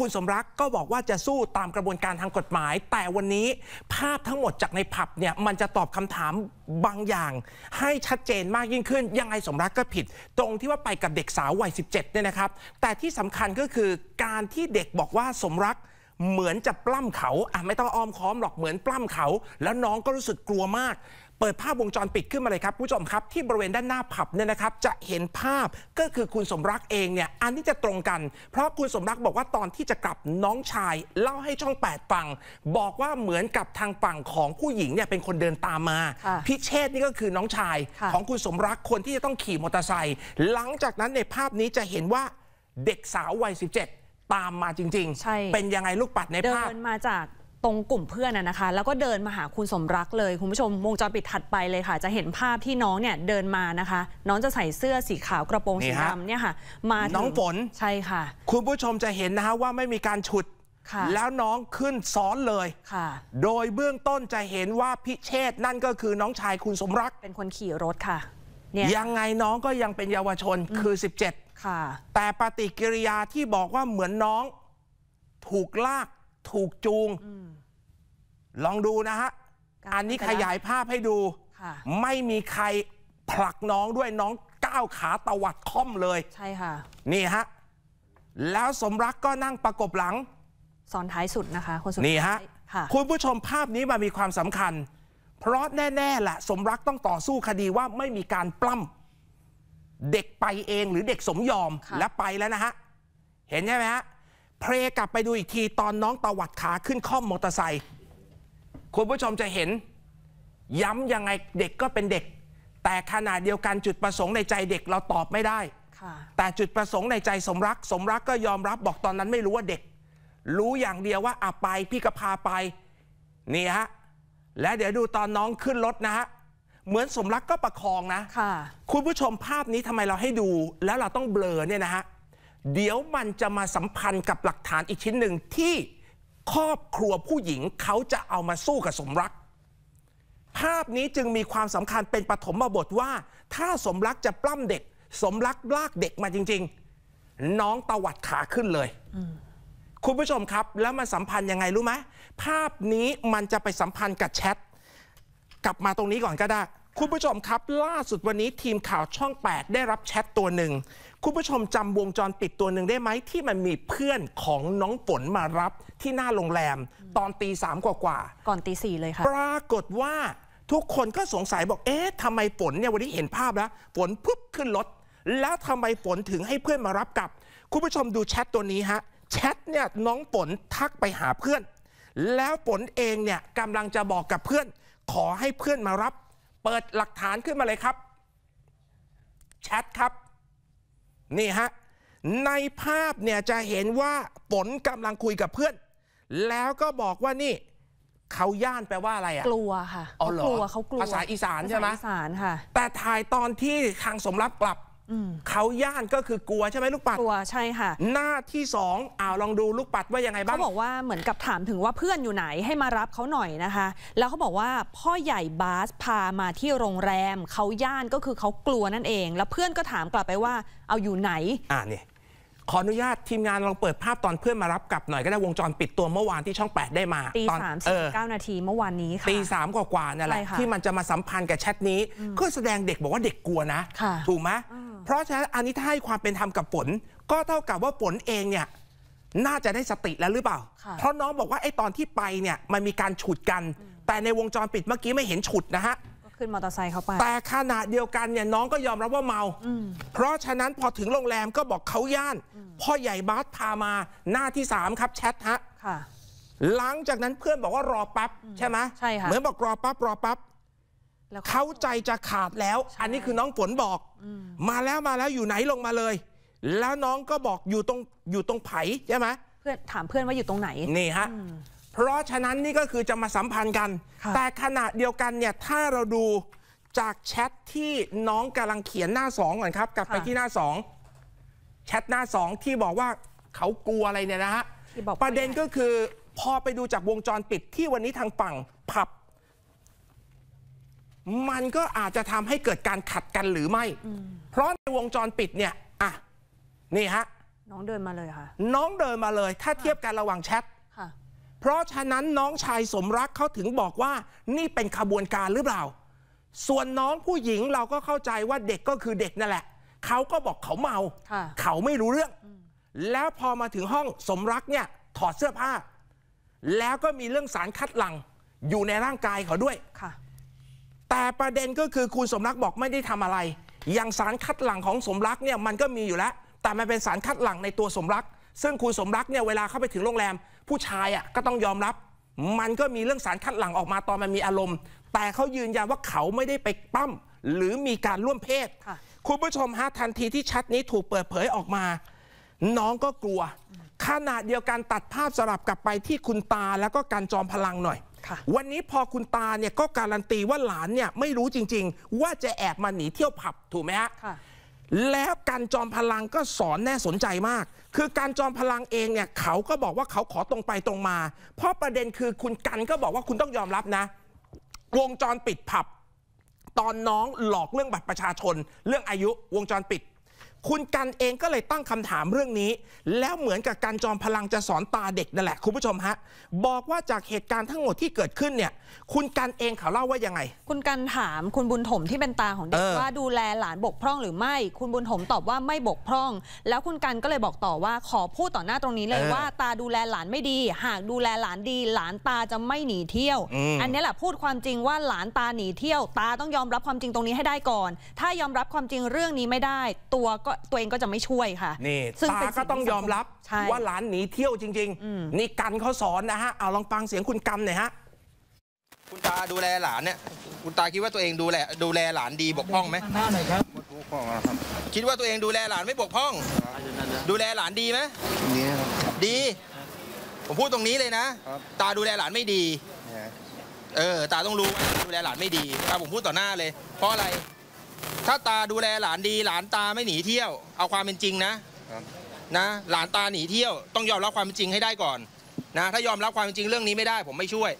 คุณสมรักก็บอกว่าจะสู้ตามกระบวนการทางกฎหมาย แต่วันนี้ภาพทั้งหมดจากในผับเนี่ย มันจะตอบคำถามบางอย่างให้ชัดเจนมากยิ่งขึ้น ยังไงสมรักก็ผิด ตรงที่ว่าไปกับเด็กสาววัย17เนี่ยนะครับ แต่ที่สำคัญก็คือการที่เด็กบอกว่าสมรักเหมือนจะปล้ำเขาอ่ะไม่ต้องอ้อมค้อมหรอกเหมือนปล้ำเขา แล้วน้องก็รู้สึกกลัวมากเปิดภาพวงจรปิดขึ้นมาเลยครับ ผู้ชมครับที่บริเวณด้านหน้าผับเนี่ยนะครับ จะเห็นภาพก็คือคุณสมรักเองเนี่ยอันนี้จะตรงกัน เพราะคุณสมรักบอกว่าตอนที่จะกลับน้องชายเล่าให้ช่อง8ฟังบอกว่าเหมือนกับทางฝั่งของผู้หญิงเนี่ยเป็นคนเดินตามมา พิเชษนี่ก็คือน้องชาย ของคุณสมรักคนที่จะต้องขี่มอเตอร์ไซค์หลังจากนั้นในภาพนี้จะเห็นว่าเด็กสาววัย 17 ตามมาจริงๆเป็นยังไงลูกปัดในภาพเดินมาจากตรงกลุ่มเพื่อนนะคะ แล้วก็เดินมาหาคุณสมรักเลยคุณผู้ชมวงจรปิดถัดไปเลยค่ะ จะเห็นภาพที่น้องเนี่ย เดินมานะคะ น้องจะใส่เสื้อสีขาวกระโปรงสีดำเนี่ยค่ะ มาน้องฝนใช่ค่ะ คุณผู้ชมจะเห็นนะคะว่าไม่มีการฉุด แล้วน้องขึ้นซ้อนเลยค่ะ โดยเบื้องต้นจะเห็นว่าพิเชษนั่นก็คือน้องชายคุณสมรักเป็นคนขี่รถค่ะยังไงน้องก็ยังเป็นเยาวชนคือ 17 ค่ะ แต่ปฏิกิริยาที่บอกว่าเหมือนน้องถูกลากถูกจูง ลองดูนะฮะ อันนี้ขยายภาพให้ดู ไม่มีใครผลักน้องด้วยน้องก้าวขาตวัดค่อมเลย ใช่ค่ะ นี่ฮะ แล้วสมรักก็นั่งประกบหลัง สอนท้ายสุดนะคะคนสุดท้ายนี่ฮะ คุณผู้ชมภาพนี้มามีความสำคัญ เพราะแน่ๆแหละสมรักต้องต่อสู้คดีว่าไม่มีการปล้ำเด็กไปเองหรือเด็กสมยอมและไปแล้วนะฮะ เห็นใช่ไหมฮะเพลกลับไปดูอีกทีตอนน้องตวัดขาขึ้นข้อมมอเตอร์ไซค์คุณผู้ชมจะเห็น ย้ำยังไง เด็กก็เป็นเด็ก แต่ขนาดเดียวกันจุดประสงค์ในใจเด็กเราตอบไม่ได้แต่จุดประสงค์ในใจสมรัก สมรักก็ยอมรับบอกตอนนั้นไม่รู้ว่าเด็ก รู้อย่างเดียวว่าอ่ะไปพี่ก็พาไปนี่ฮะ และเดี๋ยวดูตอนน้องขึ้นรถนะฮะ เหมือนสมรักก็ประคองนะคุณผู้ชมภาพนี้ทำไมเราให้ดูแล้วเราต้องเบลอเนี่ยนะฮะเดี๋ยวมันจะมาสัมพันธ์กับหลักฐานอีกชิ้นหนึ่งที่ครอบครัวผู้หญิงเขาจะเอามาสู้กับสมรัก ภาพนี้จึงมีความสำคัญเป็นปฐมบทว่า ถ้าสมรักจะปล้ำเด็ก สมรักลากเด็กมาจริง ๆ น้องตวัดขาขึ้นเลยคุณผู้ชมครับ แล้วมันสัมพันธ์ยังไงรู้ไหมภาพนี้มันจะไปสัมพันธ์กับแชทกลับมาตรงนี้ก่อนก็ได้คุณผู้ชมครับล่าสุดวันนี้ทีมข่าวช่อง 8 ได้รับแชทตัวหนึ่งคุณผู้ชมจำวงจรปิดตัวหนึ่งได้ไหมที่มันมีเพื่อนของน้องฝนมารับที่หน้าโรงแรม ตอนตีสามกว่าาก่อนตีสี่เลยค่ะปรากฏว่าทุกคนก็สงสัยบอกเอ๊ะทำไมฝนเนี่ยวันนี้เห็นภาพแล้วฝนปุ๊บขึ้นรถแล้วทำไมฝนถึงให้เพื่อนมารับกลับคุณผู้ชมดูแชทตัวนี้ฮะแชทเนี่ยน้องฝนทักไปหาเพื่อนแล้วฝนเองเนี่ยกำลังจะบอกกับเพื่อนขอให้เพื่อนมารับเปิดหลักฐานขึ้นมาเลยครับ แชทครับ นี่ฮะ ในภาพเนี่ยจะเห็นว่าฝนกำลังคุยกับเพื่อน แล้วก็บอกว่านี่ เขาย่านแปลว่าอะไรอะกลัวค่ะเขากลัวเขากลัวภาษาอีสานใช่ไหมภาษาอีสานค่ะ แต่ถ่ายตอนที่ทางสมรับกลับเขาย่านก็คือกลัวใช่ไหมลูกปัด กลัวใช่ค่ะ หน้าที่สองอ้าวลองดูลูกปัดว่ายังไงบ้าง เขาบอกว่าเหมือนกับถามถึงว่าเพื่อนอยู่ไหนให้มารับเขาหน่อยนะคะ แล้วเขาบอกว่าพ่อใหญ่บาสพามาที่โรงแรม เขาย่านก็คือเขากลัวนั่นเอง แล้วเพื่อนก็ถามกลับไปว่า เอาอยู่ไหน อ่านี่ขออนุญาตทีมงานลองเปิดภาพตอนเพื่อนมารับกลับหน่อยก็ได้วงจรปิดตัวเมื่อวานที่ช่อง 8 ได้มาตีสามสิบเก้านาทีเมื่อวานนี้ค่ะตีสามกว่าๆนั่นแหละที่มันจะมาสัมพันธ์กับแชทนี้ก็แสดงเด็กบอกว่าเด็กกลัวนะถูกไหมเพราะฉะนั้นอันนี้ถ้าให้ความเป็นธรรมกับฝนก็เท่ากับว่าฝนเองเนี่ยน่าจะได้สติแล้วหรือเปล่า เพราะน้องบอกว่าไอ้ตอนที่ไปเนี่ยมันมีการฉุดกัน แต่ในวงจรปิดเมื่อกี้ไม่เห็นฉุดนะฮะขึ้นมอเตอร์ไซค์เขาไปแต่ขณะเดียวกันเนี่ยน้องก็ยอมรับว่าเมาเพราะฉะนั้นพอถึงโรงแรมก็บอกเขาย่านพ่อใหญ่บาสพามา หน้าที่3ครับแชทฮะหลังจากนั้นเพื่อนบอกว่ารอปั๊บใช่ไหมใช่ค่ะเหมือนบอกรอปั๊บรอปั๊บเขาใจจะขาดแล้ว อันนี้คือน้องฝนบอก มาแล้วมาแล้วอยู่ไหนลงมาเลย แล้วน้องก็บอกอยู่ตรงอยู่ตรงไผ่ใช่ไหมเพื่อนถามเพื่อนว่าอยู่ตรงไหนนี่ฮะเพราะฉะนั้นนี่ก็คือจะมาสัมพันธ์กัน แต่ขณะเดียวกันเนี่ยถ้าเราดูจากแชทที่น้องกำลังเขียนหน้าสองก่อนครับกลับไปที่หน้าสองแชทหน้าสองที่บอกว่าเขากลัวอะไรเนี่ยนะฮะประเด็นก็คือ พอไปดูจากวงจรปิดที่วันนี้ทางฝั่งผับมันก็อาจจะทำให้เกิดการขัดกันหรือไม่ เพราะในวงจรปิดเนี่ยอ่ะนี่ฮะ น้องเดินมาเลยค่ะ น้องเดินมาเลย ถ้าเทียบกันระหว่างแชทเพราะฉะนั้นน้องชายสมรักเขาถึงบอกว่า นี่เป็นขบวนการหรือเปล่า ส่วนน้องผู้หญิงเราก็เข้าใจว่าเด็กก็คือเด็กนั่นแหละ เขาก็บอกเขาเมา เขาไม่รู้เรื่อง แล้วพอมาถึงห้องสมรักเนี่ยถอดเสื้อผ้า แล้วก็มีเรื่องสารคัดหลัง่งอยู่ในร่างกายเขาด้วยค่ะแต่ประเด็นก็คือคุณสมรักบอกไม่ได้ทำอะไร อย่างสารคัดหลั่งของสมรักเนี่ยมันก็มีอยู่แล้ว แต่มันเป็นสารคัดหลั่งในตัวสมรักซึ่งคุณสมรักเนี่ยเวลาเข้าไปถึงโรงแรม ผู้ชายอ่ะก็ต้องยอมรับ มันก็มีเรื่องสารคัดหลั่งออกมาตอนมันมีอารมณ์ แต่เขายืนยันว่าเขาไม่ได้ไปปั้มหรือมีการร่วมเพศคุณผู้ชมฮะทันทีที่ชัดนี้ถูกเปิดเผยออกมา น้องก็กลัวขณะเดียวกันตัดภาพสลับกลับไปที่คุณตาแล้วก็การจอมพลังหน่อยวันนี้พอคุณตาเนี่ยก็การันตีว่าหลานเนี่ยไม่รู้จริงๆ ว่าจะแอบมาหนีเที่ยวผับถูกไหมฮะแล้วการจอมพลังก็สอนแน่สนใจมาก คือการจอมพลังเองเนี่ยเขาก็บอกว่าเขาขอตรงไปตรงมา เพราะประเด็นคือคุณกันก็บอกว่าคุณต้องยอมรับนะวงจรปิดผับ ตอนน้องหลอกเรื่องบัตรประชาชน เรื่องอายุวงจรปิดคุณกันเองก็เลยตั้งคำถามเรื่องนี้ แล้วเหมือนกับการจอมพลังจะสอนตาเด็กนั่นแหละคุณผู้ชมฮะบอกว่าจากเหตุการณ์ทั้งหมดที่เกิดขึ้นเนี่ยคุณกันเองเขาเล่าว่ายังไง คุณกันถามคุณบุญถมที่เป็นตาของเด็กว่าดูแลหลานบกพร่องหรือไม่ คุณบุญถมตอบว่าไม่บกพร่อง แล้วคุณกันก็เลยบอกต่อว่าขอพูดต่อหน้าตรงนี้เลยว่าตาดูแลหลานไม่ดี หากดูแลหลานดี หลานตาจะไม่หนีเที่ยวอันนี้แหละพูดความจริงว่าหลานตาหนีเที่ยว ตาต้องยอมรับความจริงตรงนี้ให้ได้ก่อน ถ้ายอมรับความจริงเรื่องนี้ไม่ได้ตัวก็็ตัวเองก็จะไม่ช่วยค่ะ นี่ซึ่งตา ก็ต้องยอมรับว่าหลานหนีเที่ยวจริงๆ นี่กันเขาสอนนะฮะเอาลองฟังเสียงคุณกันหน่อยฮะ คุณตาดูแลหลานเนี่ย คุณตาคิดว่าตัวเองดูแลดูแลหลานดีบกพร่องไหมหน้าหน่อยครับบกพร่องครับ คิดว่าตัวเองดูแลหลานไม่บกพร่อง ดูแลหลานดีไหมดีดี ผมพูดตรงนี้เลยนะ ตาดูแลหลานไม่ดีเออ ตาต้องรู้ดูแลหลานไม่ดีตาผมพูดต่อหน้าเลย เพราะอะไรถ้าตาดูแลหลานดี หลานตาไม่หนีเที่ยวเอาความเป็นจริงนะนะหลานตาหนีเที่ยว ต้องยอมรับความเป็นจริงให้ได้ก่อนนะ ถ้ายอมรับความเป็นจริงเรื่องนี้ไม่ได้ ผมไม่ช่วย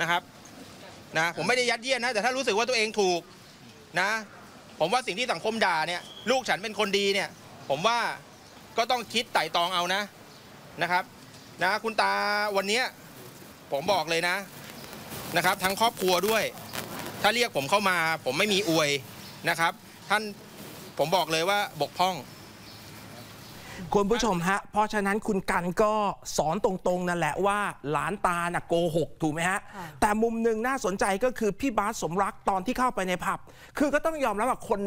นะครับนะผมไม่ได้ยัดเยียดนะแต่ถ้ารู้สึกว่าตัวเองถูกนะ ผมว่าสิ่งที่สังคมด่าเนี่ย ลูกฉันเป็นคนดีเนี่ย ผมว่าก็ต้องคิดไต่ตองเอานะนะครับ นะ คุณตาวันนี้ผมบอกเลยนะนะครับ ทั้งครอบครัวด้วย ถ้าเรียกผมเข้ามา ผมไม่มีอวยนะครับ ท่านผมบอกเลยว่าบกพร่อง คุณผู้ชมฮะเพราะฉะนั้นคุณกันก็สอนตรงๆนั่นแหละว่าหลานตาน่ะโกหก ถูกไหมฮะแต่มุมหนึ่งน่าสนใจก็คือ พี่บาสสมรักตอนที่เข้าไปในผับคือก็ต้องยอมรับว่าคน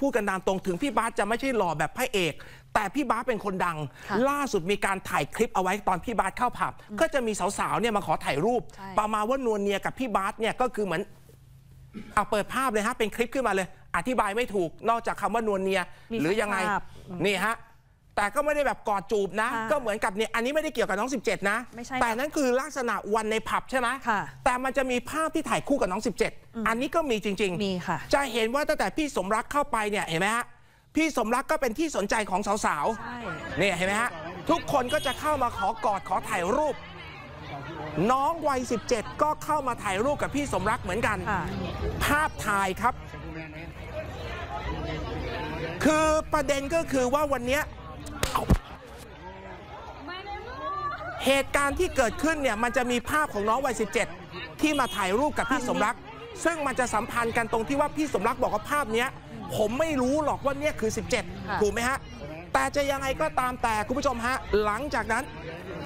พูดกันตามตรงถึงพี่บาสจะไม่ใช่หล่อแบบพระเอก แต่พี่บาสเป็นคนดังล่าสุดมีการถ่ายคลิปเอาไว้ตอนพี่บาสเข้าผับก็จะมีสาวๆเนี่ยมาขอถ่ายรูปประมาณว่านวลเนียกับพี่บาสเนี่ยก็คือเหมือนเอาเปิดภาพเลยฮะเป็นคลิปขึ้นมาเลยอธิบายไม่ถูกนอกจากคำว่านวลเนียหรือยังไง นี่ฮะแต่ก็ไม่ได้แบบกอดจูบนะก็เหมือนกับเนี่ยอันนี้ไม่ได้เกี่ยวกับน้อง 17 นะ แต่นั่นคือลักษณะวันในผับใช่ไหมแต่มันจะมีภาพที่ถ่ายคู่กับน้อง 17 อันนี้ก็มีจริงๆมีค่ะ จะเห็นว่าตั้งแต่พี่สมรักเข้าไปเนี่ยเห็นไหมฮะพี่สมรักก็เป็นที่สนใจของสาวๆเนี่ยเห็นไหมฮะทุกคนก็จะเข้ามาขอกอดขอถ่ายรูป น้องวัย17 ก็เข้ามาถ่ายรูปกับพี่สมรักเหมือนกัน ภาพถ่ายครับคือประเด็นก็คือว่าวันนี้เหตุการณ์ที่เกิดขึ้นเนี่ย มันจะมีภาพของน้องวัย17 ที่มาถ่ายรูปกับพี่สมรักซึ่งมันจะสัมพันธ์กันตรงที่ว่า พี่สมรักบอกว่าภาพนี้ผมไม่รู้หรอกว่าเนี่ยคือ 17ถูกไหมฮะแต่จะยังไงก็ตามแต่คุณผู้ชมฮะหลังจากนั้น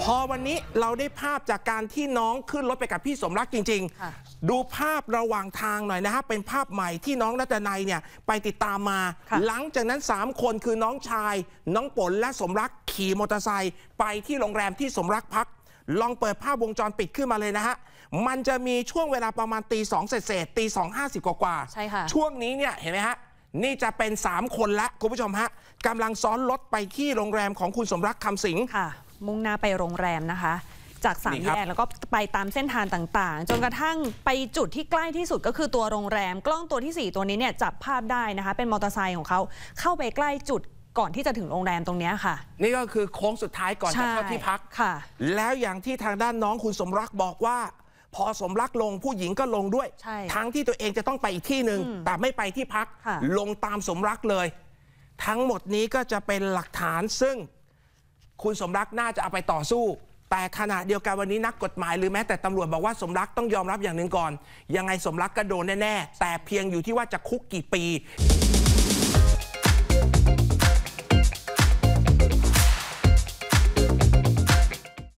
พอวันนี้เราได้ภาพจากการที่น้องขึ้นรถไปกับพี่สมรักจริงๆ ดูภาพระหว่างทางหน่อยนะฮะ เป็นภาพใหม่ที่น้องรัตนัยเนี่ย ไปติดตามมา หลังจากนั้น 3 คนคือน้องชาย น้องปนและสมรักขี่มอเตอร์ไซค์ไปที่โรงแรมที่สมรักพัก ลองเปิดภาพวงจรปิดขึ้นมาเลยนะฮะมันจะมีช่วงเวลาประมาณตีสองเศษตีสองห้าสิบกว่าช่วงนี้เนี่ยเห็นไหมฮะนี่จะเป็น 3 คนละ คุณผู้ชมฮะกำลังซ้อนรถไปที่โรงแรมของคุณสมรักคำสิงค่ะ มุ่งหน้าไปโรงแรมนะคะ จากสามแยกแล้วก็ไปตามเส้นทางต่างๆ จนกระทั่งไปจุดที่ใกล้ที่สุดก็คือตัวโรงแรมกล้องตัวที่ 4 ตัวนี้เนี่ยจับภาพได้นะคะเป็นมอเตอร์ไซค์ของเขา เข้าไปใกล้จุดก่อนที่จะถึงโรงแรมตรงนี้ค่ะ นี่ก็คือโค้งสุดท้ายก่อนจะเข้าที่พักค่ะ แล้วอย่างที่ทางด้านน้องคุณสมรักบอกว่าพอสมรักลงผู้หญิงก็ลงด้วย ทั้งที่ตัวเองจะต้องไปอีกที่หนึ่งแต่ไม่ไปที่พักลงตามสมรักเลย ทั้งหมดนี้ก็จะเป็นหลักฐานซึ่งคุณสมรักน่าจะเอาไปต่อสู้ แต่ขณะเดียวกันวันนี้นักกฎหมายหรือแม้แต่ตำรวจบอกว่าสมรักต้องยอมรับอย่างหนึ่งก่อน ยังไงสมรักก็โดนแน่แต่เพียงอยู่ที่ว่าจะคุกกี่ปี